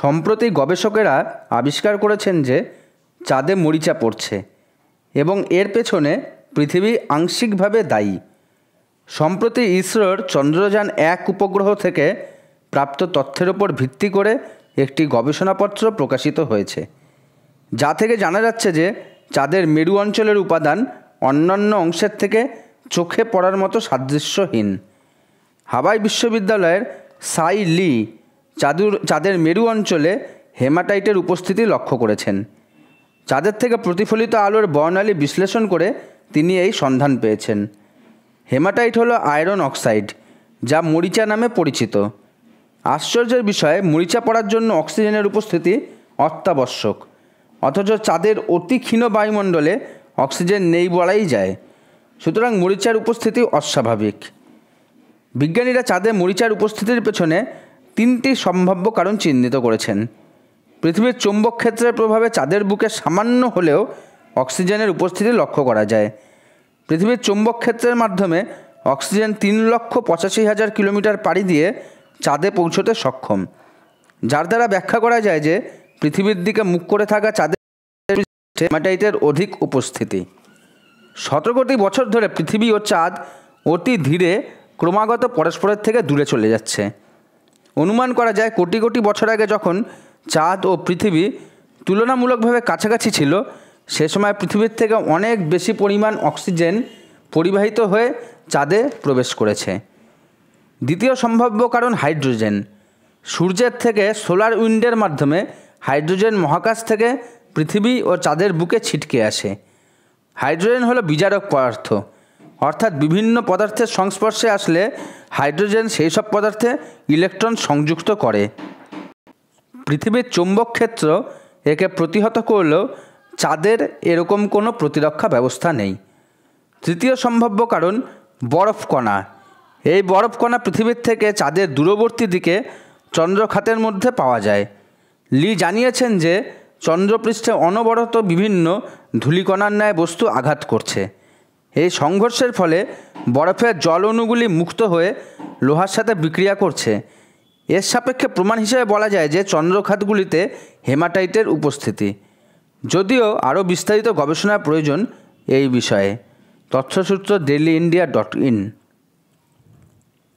সম্প্রতি গবেষকেরা আবিষ্কার করেছেন যে চাঁদে মরিচা পড়ছে এবং এর পেছনে পৃথিবী আংশিকভাবে দায়ী সম্প্রতি ইসরোর চন্দ্রযান এক উপগ্রহ থেকে প্রাপ্ত তথ্যের ওপর ভিত্তি করে একটি গবেষণাপত্র প্রকাশিত হয়েছে যা থেকে জানা যাচ্ছে যে চাঁদের মেরু অঞ্চলের উপাদান অন্যান্য অংশের থেকে চোখে পড়ার মতো সাদৃশ্যহীন হাওয়াই বিশ্ববিদ্যালয়ের সাই লি চাঁদুর চাঁদের মেরু অঞ্চলে হেমাটাইটের উপস্থিতি লক্ষ্য করেছেন চাঁদের থেকে প্রতিফলিত আলোর বর্ণালী বিশ্লেষণ করে তিনি এই সন্ধান পেয়েছেন হেমাটাইট হলো আয়রন অক্সাইড যা মরিচা নামে পরিচিত আশ্চর্যের বিষয়ে মরিচা পড়ার জন্য অক্সিজেনের উপস্থিতি অত্যাবশ্যক অথচ চাঁদের অতি ক্ষীণ বায়ুমণ্ডলে অক্সিজেন নেই বলাই যায় সুতরাং মরিচার উপস্থিতি অস্বাভাবিক বিজ্ঞানীরা চাঁদে মরিচার উপস্থিতির পেছনে তিনটি সম্ভাব্য কারণ চিহ্নিত করেছেন পৃথিবীর চৌম্বক ক্ষেত্রের প্রভাবে চাঁদের বুকে সামান্য হলেও অক্সিজেনের উপস্থিতি লক্ষ্য করা যায় পৃথিবীর চৌম্বক ক্ষেত্রের মাধ্যমে অক্সিজেন তিন লক্ষ পঁচাশি হাজার কিলোমিটার পাড়ি দিয়ে চাঁদে পৌঁছতে সক্ষম যার দ্বারা ব্যাখ্যা করা যায় যে পৃথিবীর দিকে মুখ করে থাকা চাঁদের হেমাটাইটের অধিক উপস্থিতি শত কোটি বছর ধরে পৃথিবী ও চাঁদ অতি ধীরে ক্রমাগত পরস্পরের থেকে দূরে চলে যাচ্ছে অনুমান করা যায় কোটি কোটি বছর আগে যখন চাঁদ ও পৃথিবী তুলনামূলকভাবে কাছাকাছি ছিল সে সময় পৃথিবীর থেকে অনেক বেশি পরিমাণ অক্সিজেন পরিবাহিত হয়ে চাঁদে প্রবেশ করেছে দ্বিতীয় সম্ভাব্য কারণ হাইড্রোজেন সূর্যের থেকে সোলার উইন্ডের মাধ্যমে হাইড্রোজেন মহাকাশ থেকে পৃথিবী ও চাঁদের বুকে ছিটকে আসে হাইড্রোজেন হলো বিজারক পদার্থ অর্থাৎ বিভিন্ন পদার্থের সংস্পর্শে আসলে হাইড্রোজেন সেই সব পদার্থে ইলেকট্রন সংযুক্ত করে পৃথিবীর চৌম্বক ক্ষেত্র একে প্রতিহত করলেও চাঁদের এরকম কোনো প্রতিরক্ষা ব্যবস্থা নেই তৃতীয় সম্ভাব্য কারণ বরফকণা এই বরফকণা পৃথিবীর থেকে চাঁদের দূরবর্তী দিকে চন্দ্রখাতের মধ্যে পাওয়া যায় লি জানিয়েছেন যে চন্দ্রপৃষ্ঠে অনবরত বিভিন্ন ধূলিকণার ন্যায় বস্তু আঘাত করছে এই সংঘর্ষের ফলে বরফের জল অণুগুলি মুক্ত হয়ে লোহার সাথে বিক্রিয়া করছে এর সাপেক্ষে প্রমাণ হিসেবে বলা যায় যে চন্দ্রখাতগুলিতে হেমাটাইটের উপস্থিতি যদিও আরও বিস্তারিত গবেষণার প্রয়োজন এই বিষয়ে তথ্যসূত্র ডেলি ইন্ডিয়া ডট ইন